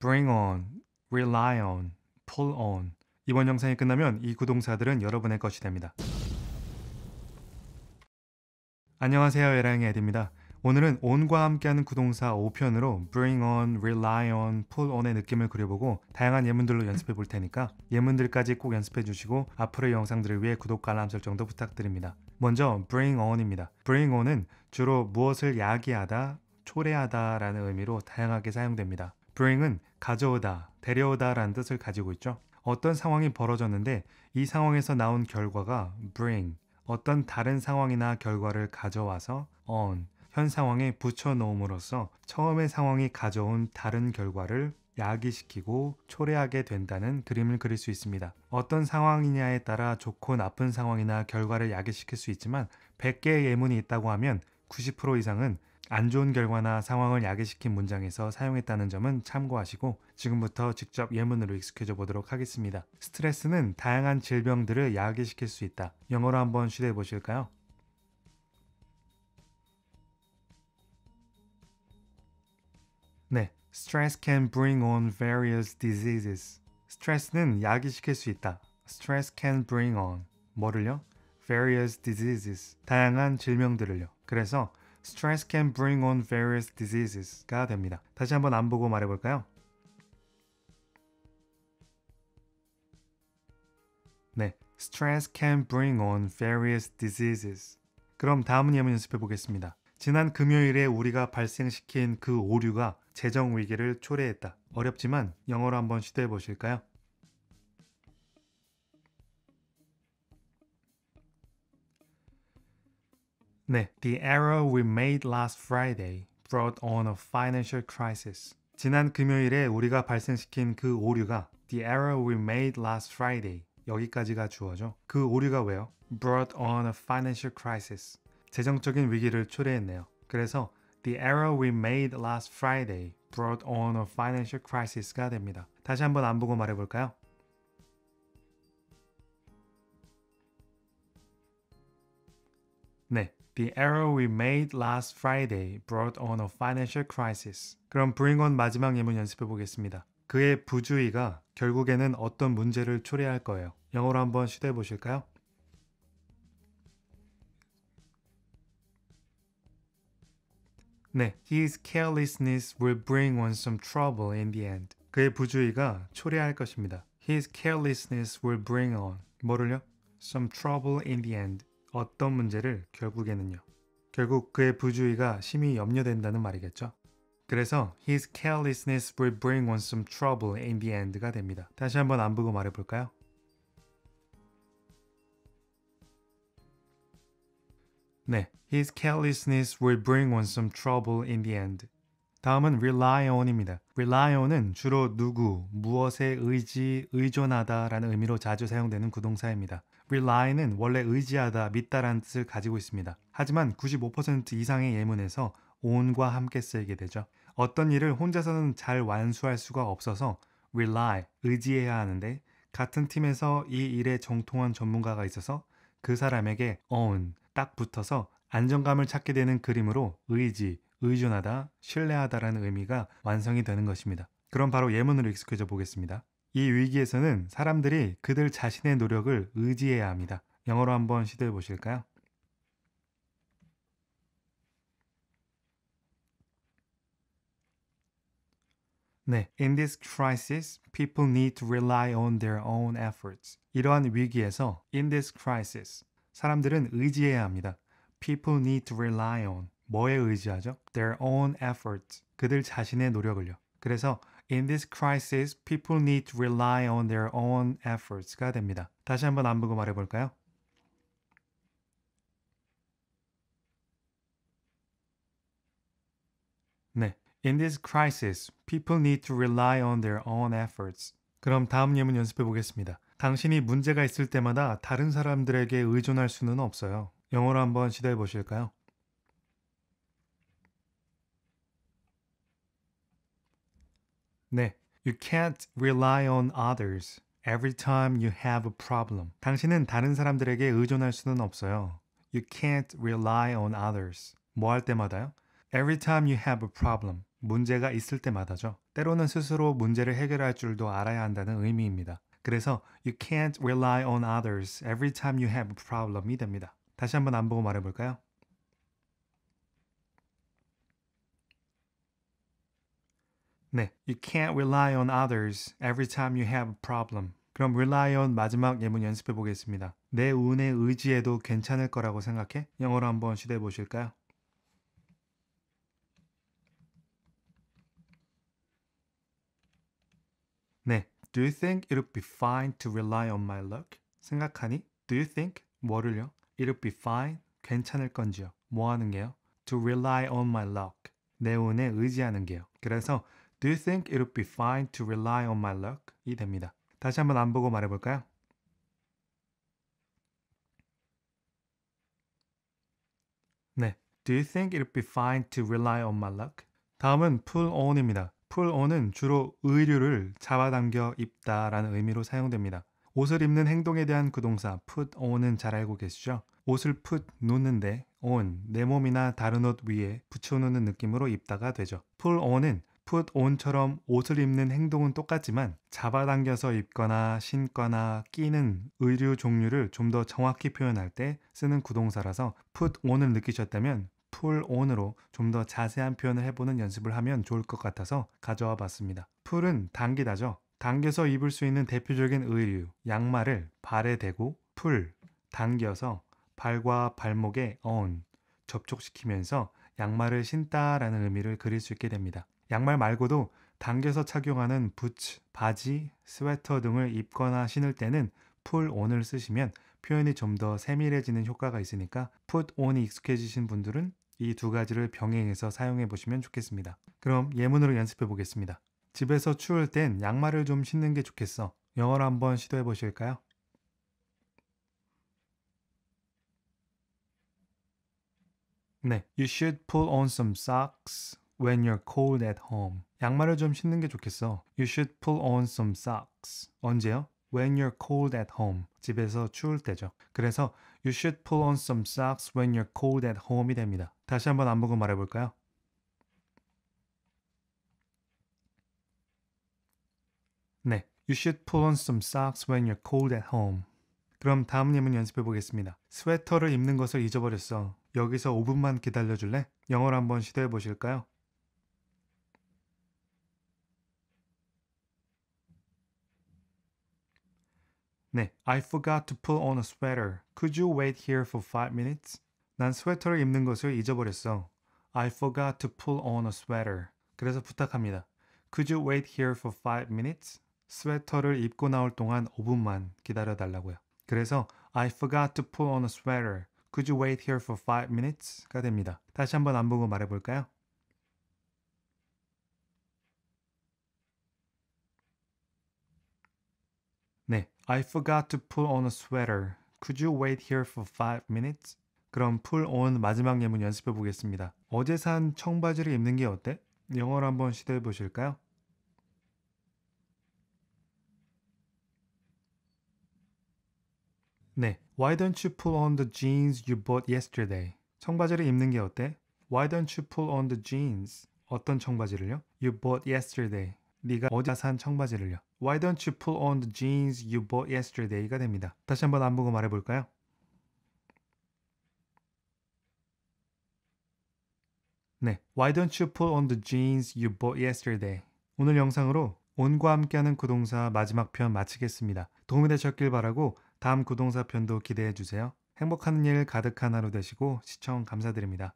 bring on, rely on, pull on. 이번 영상이 끝나면 이 구동사들은 여러분의 것이 됩니다. 안녕하세요. 에라잉의 에디입니다. 오늘은 on과 함께하는 구동사 5편으로 bring on, rely on, pull on의 느낌을 그려보고 다양한 예문들로 연습해 볼 테니까 예문들까지 꼭 연습해 주시고 앞으로의 영상들을 위해 구독과 알람 설정도 부탁드립니다. 먼저 bring on입니다. bring on은 주로 무엇을 야기하다, 초래하다 라는 의미로 다양하게 사용됩니다. bring은 가져오다, 데려오다라는 뜻을 가지고 있죠. 어떤 상황이 벌어졌는데 이 상황에서 나온 결과가 bring, 어떤 다른 상황이나 결과를 가져와서 on, 현 상황에 붙여놓음으로써 처음의 상황이 가져온 다른 결과를 야기시키고 초래하게 된다는 그림을 그릴 수 있습니다. 어떤 상황이냐에 따라 좋고 나쁜 상황이나 결과를 야기시킬 수 있지만 100개의 예문이 있다고 하면 90% 이상은 안 좋은 결과나 상황을 야기시킨 문장에서 사용했다는 점은 참고하시고 지금부터 직접 예문으로 익숙해져 보도록 하겠습니다. 스트레스는 다양한 질병들을 야기시킬 수 있다. 영어로 한번 시도해 보실까요? 네, stress can bring on various diseases. 스트레스는 야기시킬 수 있다. stress can bring on 뭐를요? various diseases 다양한 질병들을요. 그래서 Stress can bring on various diseases가 됩니다. 다시 한번 안 보고 말해볼까요? 네, stress can bring on various diseases. 그럼 다음 예문 연습해 보겠습니다. 지난 금요일에 우리가 발생시킨 그 오류가 재정 위기를 초래했다. 어렵지만 영어로 한번 시도해 보실까요? 네, The error we made last Friday brought on a financial crisis. 지난 금요일에 우리가 발생시킨 그 오류가 The error we made last Friday 여기까지가 주어죠. 그 오류가 왜요? brought on a financial crisis. 재정적인 위기를 초래했네요. 그래서 The error we made last Friday brought on a financial crisis가 됩니다. 다시 한번 안 보고 말해볼까요? 네, The error we made last Friday brought on a financial crisis. 그럼 bring on 마지막 예문 연습해 보겠습니다. 그의 부주의가 결국에는 어떤 문제를 초래할 거예요. 영어로 한번 시도해 보실까요? 네, his carelessness will bring on some trouble in the end. 그의 부주의가 초래할 것입니다. His carelessness will bring on 뭐를요? Some trouble in the end. 어떤 문제를 결국에는요. 결국 그의 부주의가 심히 염려된다는 말이겠죠. 그래서 his carelessness will bring on some trouble in the end가 됩니다. 다시 한번 안 보고 말해볼까요? 네, his carelessness will bring on some trouble in the end. 다음은 rely on입니다. rely on은 주로 누구, 무엇에 의지, 의존하다 라는 의미로 자주 사용되는 구동사입니다. rely는 원래 의지하다, 믿다란 뜻을 가지고 있습니다. 하지만 95% 이상의 예문에서 on과 함께 쓰이게 되죠. 어떤 일을 혼자서는 잘 완수할 수가 없어서 rely, 의지해야 하는데 같은 팀에서 이 일에 정통한 전문가가 있어서 그 사람에게 own, 딱 붙어서 안정감을 찾게 되는 그림으로 의지, 의존하다, 신뢰하다라는 의미가 완성이 되는 것입니다. 그럼 바로 예문으로 익숙해져 보겠습니다. 이 위기에서는 사람들이 그들 자신의 노력을 의지해야 합니다. 영어로 한번 시도해 보실까요? 네, in this crisis, people need to rely on their own efforts. 이러한 위기에서 in this crisis, 사람들은 의지해야 합니다. People need to rely on 뭐에 의지하죠? Their own efforts, 그들 자신의 노력을요. 그래서 In this crisis, people need to rely on their own efforts가 됩니다. 다시 한번 안 보고 말해볼까요? 네. In this crisis, people need to rely on their own efforts. 그럼 다음 예문 연습해 보겠습니다. 당신이 문제가 있을 때마다 다른 사람들에게 의존할 수는 없어요. 영어로 한번 시도해 보실까요? 네. You can't rely on others every time you have a problem. 당신은 다른 사람들에게 의존할 수는 없어요. You can't rely on others. 뭐 할 때마다요? Every time you have a problem. 문제가 있을 때마다죠. 때로는 스스로 문제를 해결할 줄도 알아야 한다는 의미입니다. 그래서 you can't rely on others every time you have a problem이 됩니다. 다시 한번 안 보고 말해볼까요? 네, you can't rely on others every time you have a problem. 그럼 rely on 마지막 예문 연습해 보겠습니다. 내 운에 의지해도 괜찮을 거라고 생각해? 영어로 한번 시도해 보실까요? 네, do you think it would be fine to rely on my luck? 생각하니? do you think? 뭐를요? it would be fine? 괜찮을 건지요? 뭐 하는 게요? to rely on my luck. 내 운에 의지하는 게요. 그래서 Do you think it would be fine to rely on my luck? 이 됩니다. 다시 한번 안 보고 말해볼까요? 네. Do you think it would be fine to rely on my luck? 다음은 pull on입니다. pull on은 주로 의류를 잡아당겨 입다라는 의미로 사용됩니다. 옷을 입는 행동에 대한 구동사 put on은 잘 알고 계시죠? 옷을 put 놓는데 on 내 몸이나 다른 옷 위에 붙여놓는 느낌으로 입다가 되죠. pull on은 put on처럼 옷을 입는 행동은 똑같지만 잡아당겨서 입거나 신거나 끼는 의류 종류를 좀 더 정확히 표현할 때 쓰는 구동사라서 put on을 느끼셨다면 pull on으로 좀 더 자세한 표현을 해보는 연습을 하면 좋을 것 같아서 가져와 봤습니다. pull은 당기다죠. 당겨서 입을 수 있는 대표적인 의류, 양말을 발에 대고 풀, 당겨서 발과 발목에 on, 접촉시키면서 양말을 신다라는 의미를 그릴 수 있게 됩니다. 양말 말고도 당겨서 착용하는 부츠, 바지, 스웨터 등을 입거나 신을 때는 풀 온을 쓰시면 표현이 좀 더 세밀해지는 효과가 있으니까 풋온이 익숙해지신 분들은 이 두 가지를 병행해서 사용해 보시면 좋겠습니다. 그럼 예문으로 연습해 보겠습니다. 집에서 추울 땐 양말을 좀 신는 게 좋겠어. 영어로 한번 시도해 보실까요? 네, you should p u l l on some socks when you're cold at home. 양말을 좀 신는 게 좋겠어. You should pull on some socks. 언제요? When you're cold at home. 집에서 추울 때죠. 그래서 you should pull on some socks when you're cold at home이 됩니다. 다시 한번 안 보고 말해볼까요? 네. You should pull on some socks when you're cold at home. 그럼 다음 예문 연습해 보겠습니다. 스웨터를 입는 것을 잊어버렸어. 여기서 5분만 기다려 줄래? 영어로 한번 시도해 보실까요? 네, I forgot to put on a sweater. Could you wait here for five minutes? 난 스웨터를 입는 것을 잊어버렸어. I forgot to pull on a sweater. 그래서 부탁합니다. Could you wait here for five minutes? 스웨터를 입고 나올 동안 5분만 기다려 달라고요. 그래서 I forgot to pull on a sweater. Could you wait here for five minutes? 가 됩니다. 다시 한번 안 보고 말해 볼까요? 네, I forgot to pull on a sweater. Could you wait here for five minutes? 그럼 pull on 마지막 예문 연습해 보겠습니다. 어제 산 청바지를 입는 게 어때? 영어로 한번 시도해 보실까요? 네, why don't you pull on the jeans you bought yesterday? 청바지를 입는 게 어때? Why don't you pull on the jeans? 어떤 청바지를요? You bought yesterday. 네가 어제 산 청바지를요. Why don't you pull on the jeans you bought yesterday가 됩니다. 다시 한번 안 보고 말해볼까요? 네. Why don't you pull on the jeans you bought yesterday? 오늘 영상으로 o 과 함께하는 구동사 마지막 편 마치겠습니다. 도움이 되셨길 바라고 다음 구동사 편도 기대해 주세요. 행복한 일 가득한 하루 되시고 시청 감사드립니다.